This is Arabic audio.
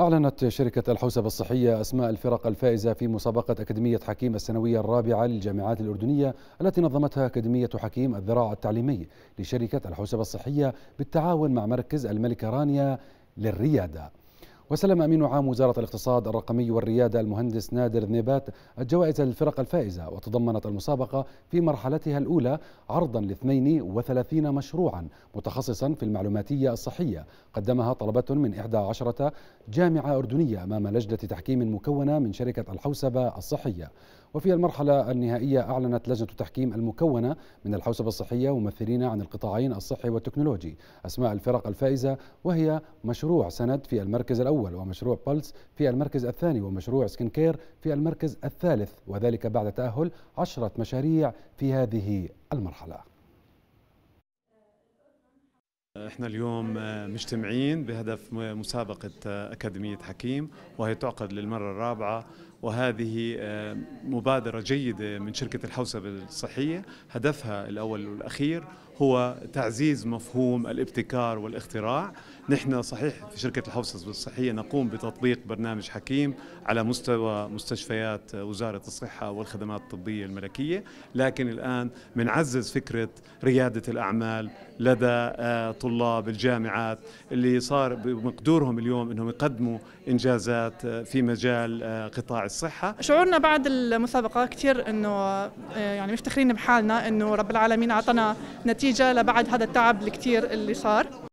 أعلنت شركة الحوسبة الصحية أسماء الفرق الفائزة في مسابقة أكاديمية حكيم السنوية الرابعة للجامعات الأردنية التي نظمتها أكاديمية حكيم الذراع التعليمي لشركة الحوسبة الصحية بالتعاون مع مركز الملكة رانيا للريادة وسلم أمين عام وزارة الاقتصاد الرقمي والريادة المهندس نادر نبات الجوائز للفرق الفائزة وتضمنت المسابقة في مرحلتها الأولى عرضا ل 32 مشروعا متخصصا في المعلوماتية الصحية قدمها طلبة من 11 جامعة أردنية أمام لجنة تحكيم مكونة من شركة الحوسبة الصحية وفي المرحلة النهائية أعلنت لجنة التحكيم المكونة من الحوسبة الصحية ممثلين عن القطاعين الصحي والتكنولوجي أسماء الفرق الفائزة وهي مشروع سند في المركز الأول الأول ومشروع بلس في المركز الثاني ومشروع سكين كير في المركز الثالث وذلك بعد تأهل عشرة مشاريع في هذه المرحلة احنا اليوم مجتمعين بهدف مسابقة أكاديمية حكيم وهي تعقد للمرة الرابعة وهذه آه، مبادرة جيدة من شركة الحوسبة الصحية هدفها الأول والأخير هو تعزيز مفهوم الابتكار والاختراع نحن صحيح في شركة الحوسبة الصحية نقوم بتطبيق برنامج حكيم على مستوى مستشفيات وزارة الصحة والخدمات الطبية الملكية لكن الآن بنعزز فكرة ريادة الأعمال لدى آه، طلاب الجامعات اللي صار بمقدورهم اليوم أنهم يقدموا إنجازات آه، في مجال قطاع الصحه شعورنا بعد المسابقه كثير انه آه، يعني مفتخرين بحالنا انه رب العالمين اعطانا نتيجه لبعد هذا التعب الكثير اللي صار